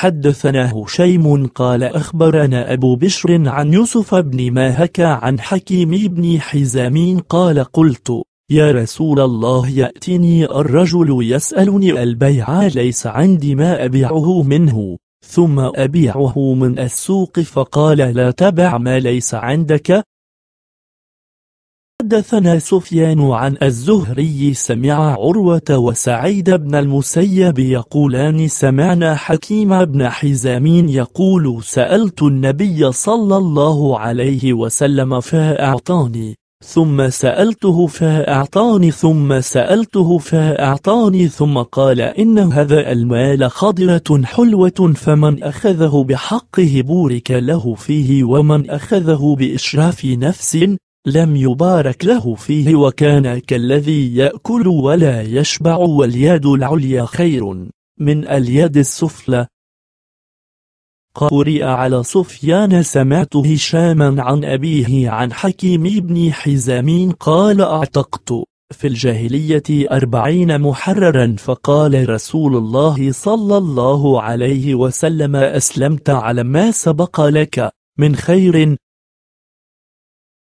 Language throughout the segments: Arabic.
حدثنا هشيم قال أخبرنا أبو بشر عن يوسف بن ماهك عن حكيم بن حزام قال قلت يا رسول الله يأتني الرجل يسألني البيع ليس عندي ما أبيعه منه ثم أبيعه من السوق فقال لا تبع ما ليس عندك حدثنا سفيان عن الزهري سمع عروة وسعيد بن المسيب يقولان سمعنا حكيم بن حزام يقول سألت النبي صلى الله عليه وسلم فأعطاني ثم سألته فأعطاني ثم سألته فأعطاني ثم قال إن هذا المال خضرة حلوة فمن أخذه بحقه بورك له فيه ومن أخذه بإشراف نفس لم يبارك له فيه وكان كالذي يأكل ولا يشبع واليد العليا خير من اليد السفلى قرئ على سفيان سمعت هشاما عن أبيه عن حكيم بن حزام قال أعتقت في الجاهلية أربعين محررا فقال رسول الله صلى الله عليه وسلم أسلمت على ما سبق لك من خير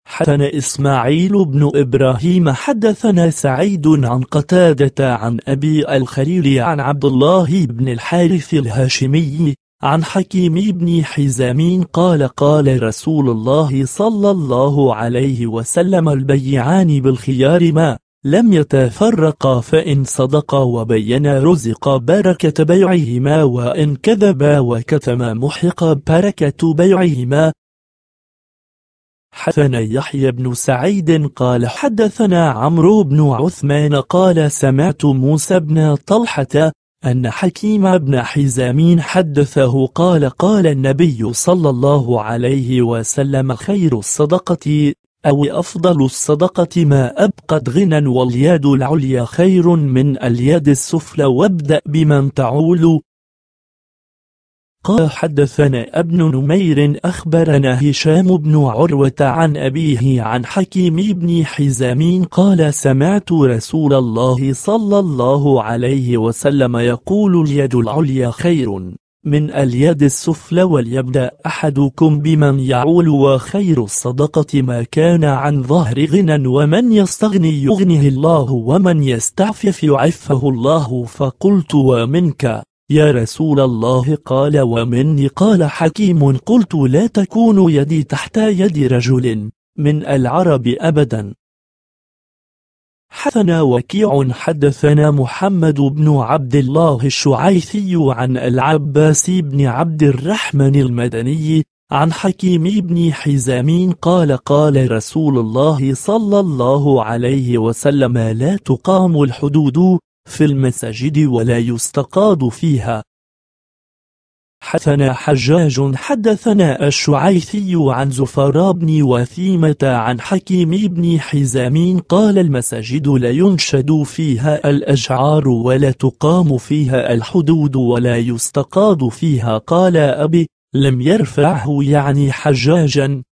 حدثنا إسماعيل بن إبراهيم حدثنا سعيد عن قتادة عن أبي الخليل عن عبد الله بن الحارث الهاشمي عن حكيم بن حزام قال قال رسول الله صلى الله عليه وسلم البيعان بالخيار ما لم يتفرقا فإن صدقا وبينا رزق بركة بيعهما وإن كذبا وكثما محق بركة بيعهما حدثنا يحيى بن سعيد قال حدثنا عمرو بن عثمان قال سمعت موسى بن طلحة أن حكيم بن حزام حدثه قال قال النبي صلى الله عليه وسلم خير الصدقة أو أفضل الصدقة ما أبقت غنى واليد العليا خير من اليد السفلى وابدأ بمن تعول قال حدثنا ابن نمير أخبرنا هشام بن عروة عن أبيه عن حكيم بن حزام قال سمعت رسول الله صلى الله عليه وسلم يقول اليد العليا خير من اليد السفلى وليبدأ أحدكم بمن يعول وخير الصدقة ما كان عن ظهر غنى ومن يستغني يغنه الله ومن يستعفف يعفه الله فقلت ومنك يا رسول الله قال ومني قال حكيم قلت لا تكون يدي تحت يد رجل من العرب أبدا حثنا وكيع حدثنا محمد بن عبد الله الشعيثي عن العباس بن عبد الرحمن المدني عن حكيم بن حزام قال قال رسول الله صلى الله عليه وسلم لا تقام الحدود في المساجد ولا يستقاد فيها حدثنا حجاج حدثنا الشعيثي عن زفار بن وثيمة عن حكيم بن حزام قال المساجد لا ينشد فيها الأشعار ولا تقام فيها الحدود ولا يستقاد فيها قال أبي لم يرفعه يعني حجاجا